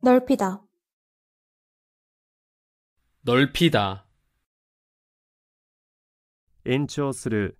넓히다 넓히다 延長する